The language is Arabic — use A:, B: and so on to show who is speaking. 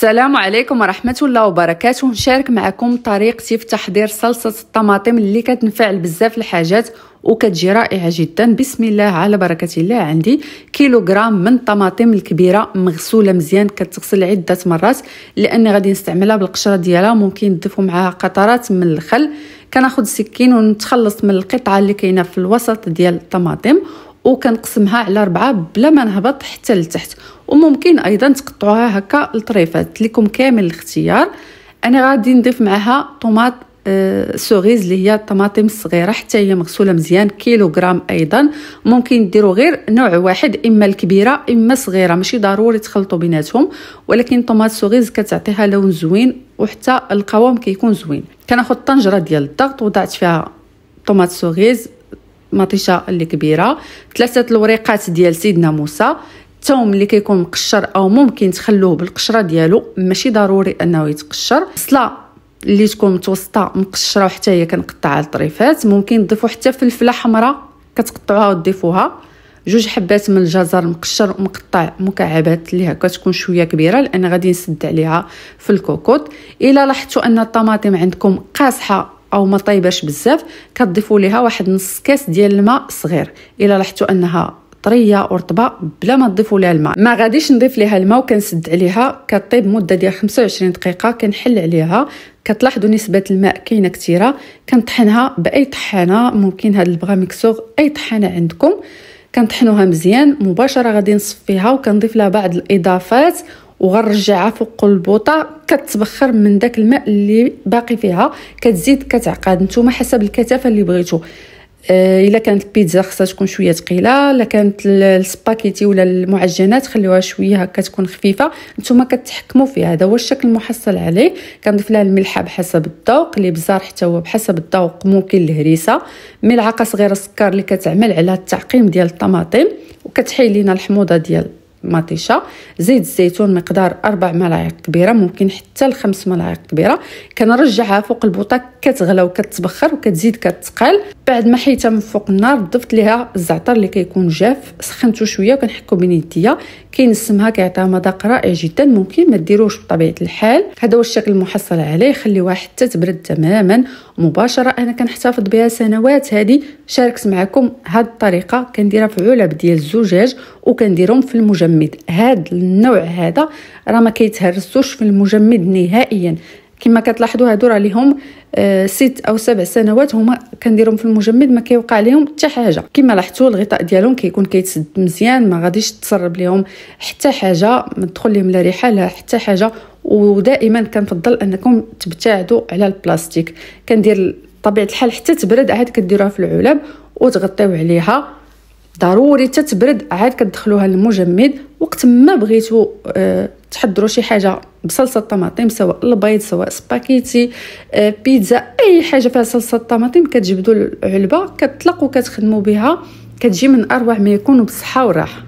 A: السلام عليكم ورحمة الله وبركاته نشارك معكم طريقتي في تحضير صلصة الطماطم اللي كتنفعل بزاف الحاجات وكتجي رائعة جدا بسم الله على بركة الله عندي كيلوغرام من الطماطم الكبيرة مغسولة مزيان كتغسل عدة مرات لأن غادي نستعملها بالقشرة ديالها ممكن نضيفو معها قطرات من الخل كناخد سكين ونتخلص من القطعة اللي كاينة في الوسط ديال الطماطم وكنقسمها على ربعة بلا ما نهبط حتى لتحت وممكن ايضا تقطعوها هكا لطريفات لكم كامل الاختيار انا غادي نضيف معها طوماط آه، سوغيز اللي هي الطماطم الصغيره حتى هي مغسوله مزيان كيلوغرام ايضا ممكن ديروا غير نوع واحد اما الكبيره اما صغيره ماشي ضروري تخلطوا بيناتهم ولكن طوماط سوغيز كتعطيها لون زوين وحتى القوام كيكون زوين كناخذ طنجره ديال الضغط وضعت فيها طوماط سوغيز مطيشه اللي كبيره ثلاثه الوريقات ديال سيدنا موسى الثوم اللي كيكون مقشر او ممكن تخلوه بالقشره ديالو ماشي ضروري انه يتقشر بصله اللي تكون متوسطه مقشره وحتى هي كنقطعها لطريفات ممكن تضيفوا حتى فلفله حمراء كتقطعوها وتضيفوها جوج حبات من الجزر مقشر ومقطع مكعبات اللي هكا تكون شويه كبيره لان غادي نسد عليها في الكوكوط الا لاحظتوا ان الطماطم عندكم قاصحه او ما طيباش بزاف كتضيفوا ليها واحد نص كاس ديال الماء صغير الا لاحظتوا انها طريه ورطبه بلا ما تضيفوا لها الماء ما غاديش نضيف ليها الماء وكنسد عليها كطيب مده ديال 25 دقيقه كنحل عليها كتلاحظوا نسبه الماء كاينه كثيره كنطحنها باي طحانه ممكن هاد البغا ميكسوغ اي طحانه عندكم كنطحنوها مزيان مباشره غادي نصفيها وكنضيف لها بعض الاضافات وغنرجعها فوق البوطه كتبخر من داك الماء اللي باقي فيها كتزيد كتعقد نتوما حسب الكثافه اللي بغيتو آه، الا كانت البيتزا خصها تكون شويه ثقيله الا كانت السباكيتي ولا المعجنات خليوها شويه هكا تكون خفيفه نتوما كتحكموا فيها هذا هو الشكل المحصل عليه كنضيف لها الملح بحسب الذوق الابزار حتى هو بحسب الذوق ممكن الهريسه ملعقه صغيره سكر اللي كتعمل على التعقيم ديال الطماطم وكتحيل لينا الحموضه ديال مطيشه زيت الزيتون مقدار اربع ملاعق كبيره ممكن حتى لخمس ملاعق كبيره كنرجعها فوق البوطه كتغلى وكتبخر وكتزيد كتقال بعد ما حيتها من فوق النار ضفت ليها الزعتر اللي كيكون جاف سخنته شويه وكنحكو بين يديا كينسمها كيعطيها مذاق رائع جدا ممكن ما ديروش بطبيعه الحال هذا هو الشكل المحصل عليه خليوها حتى تبرد تماما مباشره انا كنحتفظ بها سنوات هذه شاركت معكم هاد الطريقه كنديرها في علب ديال الزجاج وكنديرهم في المجمع المجمد هاد النوع هذا راه ما كيتهرسوش في المجمد نهائيا كما كتلاحظوا هادو راه ليهم آه ست او سبع سنوات هما كنديرهم في المجمد ما كيوقع لهم حتى حاجه كما لاحظتوا الغطاء ديالهم كيكون كيتسد مزيان ما غاديش تسرب لهم حتى حاجه ما تدخل لهم لا ريحه لا حتى حاجه ودائما كنفضل انكم تبتعدوا على البلاستيك كندير طبيعه الحال حتى تبرد عاد كديروها في العلب وتغطيو عليها ضروري تتبرد عاد كتدخلوها للمجمد وقت ما بغيتو أه تحضروا شي حاجه بصلصه الطماطم سواء البيض سواء سباكيتي أه بيتزا اي حاجه فيها صلصه الطماطم كتجبدوا العلبه كتطلقوا كتخدموا بها كتجي من اروع ما يكون بصحه وراحه